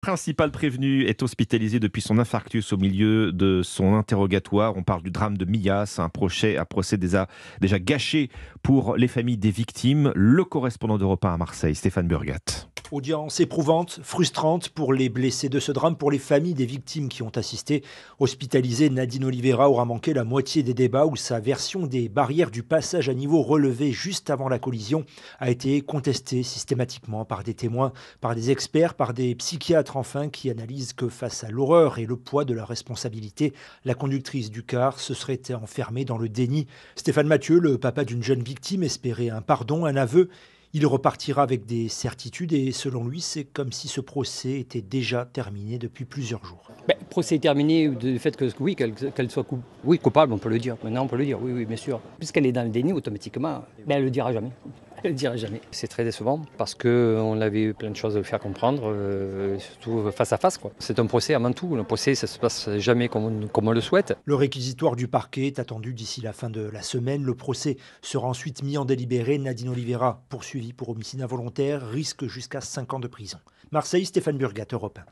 principal prévenu est hospitalisé depuis son infarctus au milieu de son interrogatoire. On parle du drame de Millas, un procès, un procès déjà, déjà gâché pour les familles des victimes. Le correspondant de 1 à Marseille, Stéphane Burgat. Audience éprouvante, frustrante pour les blessés de ce drame, pour les familles des victimes qui ont assisté. Hospitalisée, Nadine Oliveira aura manqué la moitié des débats où sa version des barrières du passage à niveau relevées juste avant la collision a été contestée systématiquement par des témoins, par des experts, par des psychiatres enfin qui analysent que face à l'horreur et le poids de la responsabilité, la conductrice du car se serait enfermée dans le déni. Stéphane Mathieu, le papa d'une jeune victime, espérait un pardon, un aveu. Il repartira avec des certitudes et selon lui, c'est comme si ce procès était déjà terminé depuis plusieurs jours. Ben, procès terminé du fait que oui, qu'elle soit oui, coupable, on peut le dire. Maintenant, on peut le dire, oui, oui, bien sûr. Puisqu'elle est dans le déni automatiquement, mais ben, elle ne le dira jamais. Elle ne dira jamais. C'est très décevant parce qu'on euh, avait eu plein de choses à lui faire comprendre, euh, surtout euh, face à face. C'est un procès avant tout. Le procès, ça ne se passe jamais comme on, comme on le souhaite. Le réquisitoire du parquet est attendu d'ici la fin de la semaine. Le procès sera ensuite mis en délibéré. Nadine Oliveira, poursuivie pour homicide involontaire, risque jusqu'à 5 ans de prison. Marseille, Stéphane Burgat, Europe 1.